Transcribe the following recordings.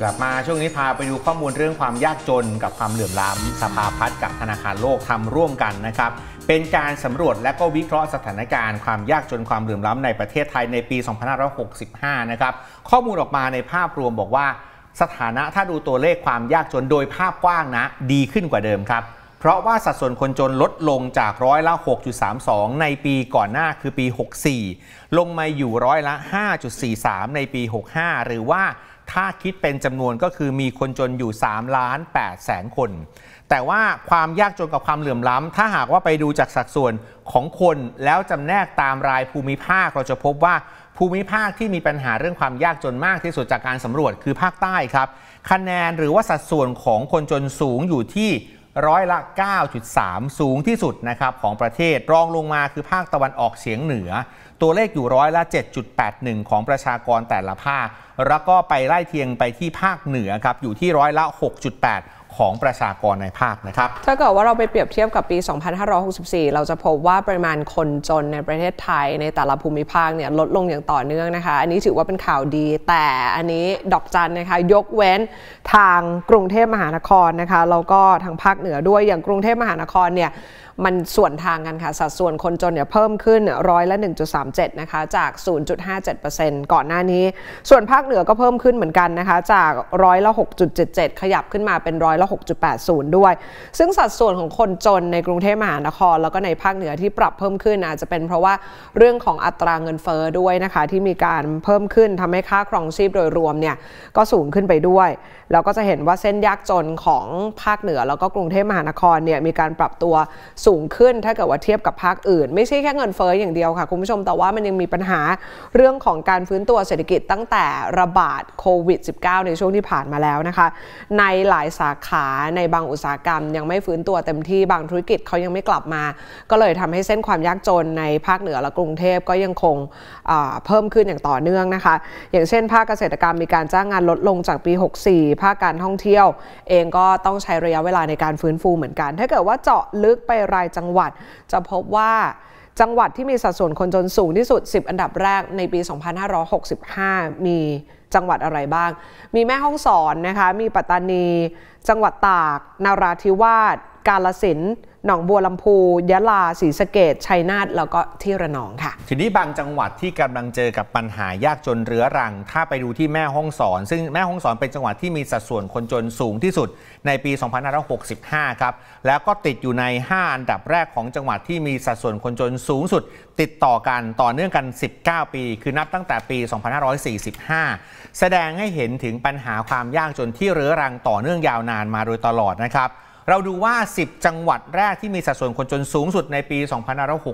กลับมาช่วงนี้พาไปดูข้อมูลเรื่องความยากจนกับความเหลื่อมล้ำสภาพัฒน์กับธนาคารโลกทำร่วมกันนะครับเป็นการสำรวจและก็วิเคราะห์ สถานการณ์ความยากจนความเหลื่อมล้ำในประเทศไทยในปี 2565นะครับข้อมูลออกมาในภาพรวมบอกว่า สถานะถ้าดูตัวเลขความยากจนโดยภาพกว้างนะดีขึ้นกว่าเดิมครับเพราะว่าสัดส่วนคนจนลดลงจากร้อยละ 6.32 ในปีก่อนหน้าคือปี 64 ลงมาอยู่ร้อยละ 5.43ในปี65หรือว่าถ้าคิดเป็นจำนวนก็คือมีคนจนอยู่3ล้าน8แสนคน แต่ว่าความยากจนกับความเหลื่อมล้ำถ้าหากว่าไปดูจากสัดส่วนของคนแล้วจำแนกตามรายภูมิภาคเราจะพบว่า ภูมิภาคที่มีปัญหาเรื่องความยากจนมากที่สุดจากการสำรวจคือภาคใต้ครับ คะแนนหรือว่าสัดส่วนของคนจนสูงอยู่ที่ร้อยละ 9.3 สูงที่สุดนะครับของประเทศรองลงมาคือภาคตะวันออกเฉียงเหนือ ตัวเลขอยู่ร้อยละ 7.81 ของประชากรแต่ละภาคแล้วก็ไปไล่เทียงไปที่ภาคเหนือครับอยู่ที่ร้อยละ 6.8ของประชากรในภาคนะครับถ้าเกิดว่าเราไปเปรียบเทียบกับปี 2564 เราจะพบว่าปริมาณคนจนในประเทศไทย ในแต่ละภูมิภาคเนี่ยลดลงอย่างต่อเนื่องนะคะ อันนี้ถือว่าเป็นข่าวดี แต่อันนี้ดอกจันนะคะยกเว้นทางกรุงเทพมหานครนะคะแล้วก็ทางภาคเหนือด้วยอย่างกรุงเทพมหานครเนี่ยมันส่วนทางกันค่ะสัดส่วนคนจนเนี่ยเพิ่มขึ้นร้อยละ1.37นะคะจาก 0.57%ก่อนหน้านี้ ส่วนภาคเหนือก็เพิ่มขึ้นเหมือนกันนะคะจากร้อยละ6.77 ขยับขึ้นมาเป็นร้อยละ6.80 ด้วย ซึ่งสัดส่วนของคนจนในกรุงเทพมหานคร แล้วก็ในภาคเหนือที่ปรับเพิ่มขึ้นอาจจะเป็นเพราะว่าเรื่องของอัตราเงินเฟอ้อด้วยนะคะที่มีการเพิ่มขึ้นทำ ให้ค่าครองชีพโดยรวมเนี่ยก็สูงขึ้นไปด้วย แล้วก็จะเห็นว่าเส้นยากจนของภาคเหนือแล้วก็กรุงเทพมหานครเนี่ยมีการปรับตัวสูงขึ้นถ้าเกิดว่าเทียบกับภาคอื่นไม่ใช่แค่เงินเฟอ้ออย่างเดียวค่ะ คุณผู้ชม แต่ว่ามันยังมีปัญหาเรื่องของการฟื้นตัวเศรษฐกิจ ตั้งแต่ระบาดโควิด -19 ในช่วงที่ผ่านมาแล้วนะคะ ในหลายสาขขาในบางอุตสาหกรรมยังไม่ฟื้นตัวเต็มที่บางธุรกิจเขายังไม่กลับมา ก็เลยทำให้เส้นความยากจนในภาคเหนือและกรุงเทพก็ยังคงเพิ่มขึ้นอย่างต่อเนื่องนะคะ อย่างเช่นภาคเกษตรกรรมมีการจ้างงานลดลงจากปี 64 ภาคการท่องเที่ยว เองก็ต้องใช้ระยะเวลาในการฟื้นฟูเหมือนกัน ถ้าเกิดว่าเจาะลึกไปรายจังหวัด จะพบว่าจังหวัดที่มีสัดส่วนคนจนสูงที่สุด 10 อันดับแรกในปี 2565 มีจังหวัดอะไรบ้าง มีแม่ห้องสอนนะคะ มีปัตตานี จังหวัดตาก นาราธิวาส กาลสินหนองบัวลำพูยะลาศรีสะเกดชัยนาทแล้วก็ที่ระนองค่ะ ทีนี้บางจังหวัดที่กำลังเจอกับปัญหายากจนเรื้อรัง ถ้าไปดูที่แม่ห้องสอน ซึ่งแม่ห้องสอนเป็นจังหวัดที่มีสัดส่วนคนจนสูงที่สุดในปี 2565 ครับ แล้วก็ติดอยู่ใน 5 อันดับแรกของจังหวัดที่มีสัดส่วนคนจนสูงสุด ติดต่อกันต่อเนื่องกัน 19 ปี คือนับตั้งแต่ปี 2545 แสดงให้เห็นถึงปัญหาความยากจนที่เรื้อรังต่อเนื่องยาวนานมาโดยตลอดนะครับเราดูว่า 10จังหวัดแรกที่มีสัดส่วนคนจนสูงสุดในปี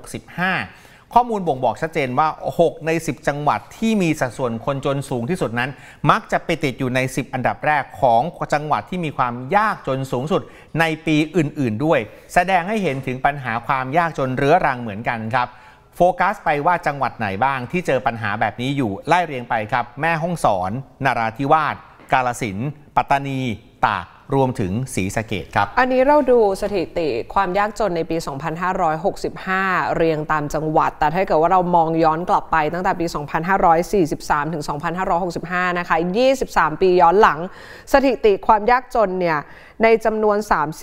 2565 ข้อมูลบ่งบอกชัดเจนว่า 6 ใน 10 จังหวัดที่มีสัดส่วนคนจนสูงที่สุดนั้น มักจะไปติดอยู่ใน 10 อันดับแรกของจังหวัดที่มีความยากจนสูงสุดในปีอื่น ๆ ด้วย แสดงให้เห็นถึงปัญหาความยากจนเรื้อรังเหมือนกันครับ โฟกัส ไปว่าจังหวัดไหนบ้างที่เจอปัญหาแบบนี้อยู่ ไล่เรียงไปครับ แม่ห้องสอน นราธิวาส กาลสินปัตตานี ตากรวมถึงสีสะเกดครับ อันนี้เราดูสถิติความยากจนในปี 2565 เรียงตามจังหวัด แต่ถ้าเกิดว่าเรามองย้อนกลับไปตั้งแต่ปี 2543 ถึง 2565 นะคะ 23 ปีย้อนหลัง สถิติความยากจนเนี่ยในจำนวน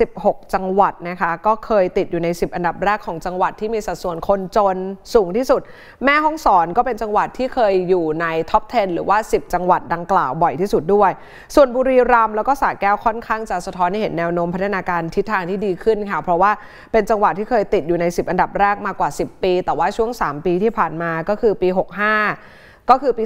36 จังหวัดนะคะก็เคยติดอยู่ใน 10 อันดับแรกของจังหวัดที่มีสัดส่วนคนจนสูงที่สุด แม่ห้องสอนก็เป็นจังหวัดที่เคยอยู่ในท็อป10หรือว่า10 จังหวัดดังกล่าวบ่อยที่สุดด้วย ส่วนบุรีรัมย์แล้วก็สระแก้วค่อนข้างจะสะท้อนให้เห็นแนวโน้มพัฒนาการทิศทางที่ดีขึ้นค่ะเพราะว่าเป็นจังหวัดที่เคยติดอยู่ใน10 อันดับแรกมากว่า 10 ปี แต่ว่าช่วง 3 ปีที่ผ่านมาก็คือปี 65ก็คือปี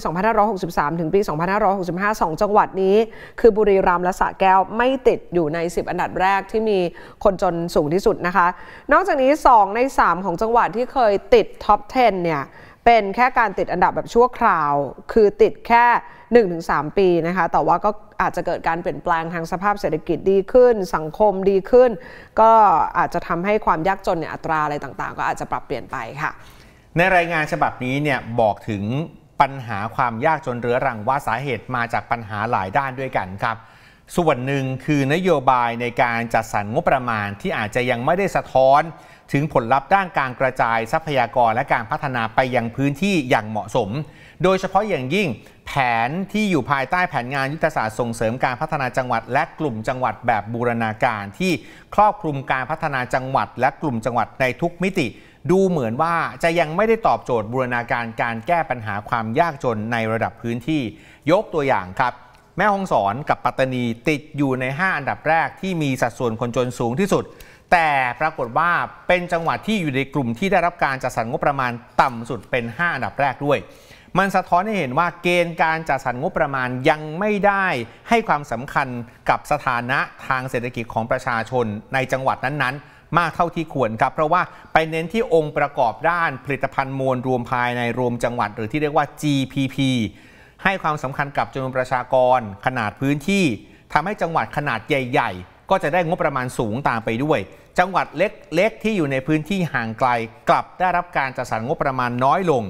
2563 ถึงปี 2565 2 จังหวัดนี้ คือบุรีรัมย์และสระแก้วไม่ติดอยู่ใน 10 อันดับแรกที่มีคนจนสูงที่สุดนะคะ นอกจากนี้ 2 ใน 3 ของจังหวัดที่เคยติดท็อป 10 เนี่ยเป็นแค่การติดอันดับแบบชั่วคราวคือติดแค่ 1-3 ปีนะคะแต่ว่าก็อาจจะเกิดการเปลี่ยนแปลงทางสภาพเศรษฐกิจดีขึ้น สังคมดีขึ้น ก็อาจจะทำให้ความยากจนเนี่ยอัตราอะไรต่างๆ ก็อาจจะปรับเปลี่ยนไปค่ะ ในรายงานฉบับนี้เนี่ยบอกถึงปัญหาความยากจนเรื้อรังว่าสาเหตุมาจากปัญหาหลายด้านด้วยกันครับส่วนหนึ่งคือนโยบายในการจัดสรรงบประมาณที่อาจจะยังไม่ได้สะท้อนถึงผลลัพธ์ด้านการกระจายทรัพยากรและการพัฒนาไปยังพื้นที่อย่างเหมาะสม โดยเฉพาะอย่างยิ่งแผนที่อยู่ภายใต้แผนงานยุทธศาสตร์ส่งเสริมการพัฒนาจังหวัดและกลุ่มจังหวัดแบบบูรณาการที่ครอบคลุมการพัฒนาจังหวัดและกลุ่มจังหวัดในทุกมิติดูเหมือนว่าจะยังไม่ได้ตอบโจทย์บูรณาการการแก้ปัญหาความยากจนในระดับพื้นที่ ยกตัวอย่างครับ แม่ฮ่องสอนกับปัตตานีติดอยู่ใน 5 อันดับแรก ที่มีสัดส่วนคนจนสูงที่สุด แต่ปรากฏว่าเป็นจังหวัดที่อยู่ในกลุ่มที่ได้รับการจัดสรรงบประมาณต่ำสุดเป็น5อันดับแรกด้วย มันสะท้อนให้เห็นว่าเกณฑ์การจัดสรรงบประมาณยังไม่ได้ให้ความสำคัญกับสถานะทางเศรษฐกิจของประชาชนในจังหวัดนั้น ๆมากเท่าที่ควรครับ เพราะว่าไปเน้นที่องค์ประกอบด้านผลิตภัณฑ์มวลรวมภายในรวมจังหวัด หรือที่เรียกว่า GPP ให้ความสำคัญกับจำนวนประชากร ขนาดพื้นที่ทำให้จังหวัดขนาดใหญ่ ๆ ก็จะได้งบประมาณสูงตามไปด้วย จังหวัดเล็ก ๆ ที่อยู่ในพื้นที่ห่างไกลกลับได้รับการจัดสรรงบประมาณน้อยลง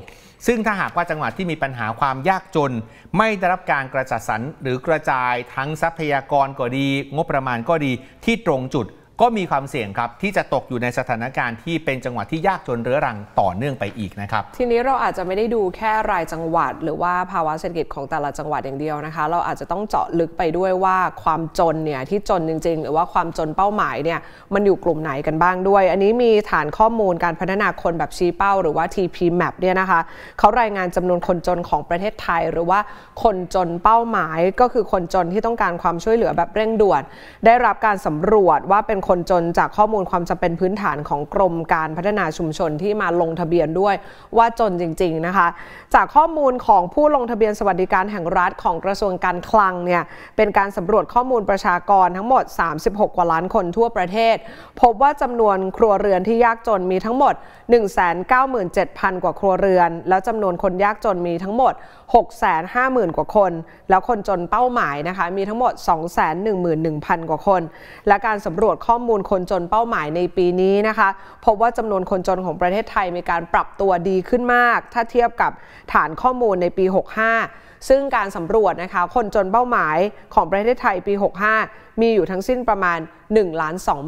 ซึ่งถ้าหากว่าจังหวัดที่มีปัญหาความยากจน ไม่ได้รับการกระจัดสรรหรือกระจายทั้งทรัพยากรก็ดี งบประมาณก็ดีที่ตรงจุดก็มีความเสี่ยงครับที่จะตกอยู่ในสถานการณ์ที่เป็นจังหวัดที่ยากจนเรื้อรังต่อเนื่องไปอีกนะครับ ทีนี้เราอาจจะไม่ได้ดูแค่รายจังหวัด หรือว่าภาวะเศรษฐกิจของแต่ละจังหวัดอย่างเดียวนะคะเราอาจจะต้องเจาะลึกไปด้วยว่าความจนเนี่ยที่จนจริงๆ หรือว่าความจนเป้าหมายเนี่ยมันอยู่กลุ่มไหนกันบ้างด้วย อันนี้มีฐานข้อมูลการพัฒนาคนแบบชี้เป้าหรือว่า TP Map เนี่ยนะคะเขารายงานจำนวนคนจนของประเทศไทย หรือว่าคนจนเป้าหมายก็คือคนจนที่ต้องการความช่วยเหลือแบบเร่งด่วนได้รับการสำรวจว่าเป็นคนจนจากข้อมูลความจำเป็นพื้นฐานของกรมการพัฒนาชุมชนที่มาลงทะเบียนด้วยว่าจนจริงๆนะคะจากข้อมูลของผู้ลงทะเบียนสวัสดิการแห่งรัฐของกระทรวงการคลังเนี่ยเป็นการสำรวจข้อมูลประชากรทั้งหมด 36 กว่าล้านคนทั่วประเทศ พบว่าจำนวนครัวเรือนที่ยากจนมีทั้งหมด 197,000 กว่าครัวเรือน แล้วจำนวนคนยากจนมีทั้งหมด650,000 กว่าคน แล้วคนจนเป้าหมายนะคะมีทั้งหมด211,000 กว่าคน และการสำรวจข้อข้อมูลคนจนเป้าหมายในปีนี้นะคะพบว่าจำนวนคนจนของประเทศไทยมีการปรับตัวดีขึ้นมาก ถ้าเทียบกับฐานข้อมูลในปี 65ซึ่งการสำรวจนะคะคนจนเป้าหมายของประเทศไทยปี 65 มีอยู่ทั้งสิ้นประมาณ1 2 5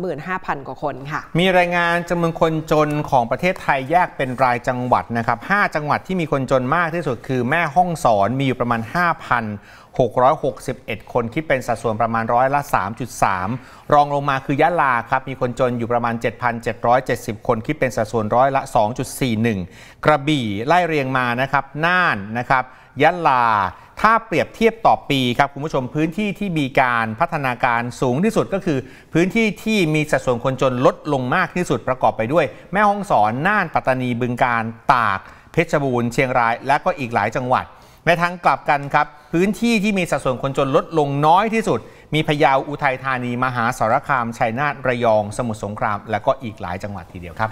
0 0 0กว่าคนค่ะมีรายงานจำนวนคนจนของประเทศไทยแยกเป็นรายจังหวัดนะครับ5จังหวัดที่มีคนจนมากที่สุดคือแม่ห้องสอนมีอยู่ประมาณ5,000 661 คนคิดเป็นสัดส่วนประมาณร้อยละ 3.3 รองลงมาคือยะลาครับมีคนจนอยู่ประมาณ 7,770 คนคิดเป็นสัดส่วนร้อยละ 2.41 กระบี่ไล่เรียงมานะครับน่านนะครับยะลา ถ้าเปรียบเทียบต่อปีครับคุณผู้ชมพื้นที่ที่มีการพัฒนาการสูงที่สุดก็คือ พื้นที่ที่มีสัดส่วนคนจนลดลงมากที่สุดประกอบไปด้วยแม่ฮ่องสอนน่านปัตตานีบึงการตากเพชรบูรณ์ เชียงราย และก็อีกหลายจังหวัดในทางกลับกันครับพื้นที่ที่มีสัดส่วนคนจนลดลงน้อยที่สุด มีพะเยาอุทัยธานี มหาสารคามชัยนาทระยอง สมุทรสงคราม และก็อีกหลายจังหวัดทีเดียวครับ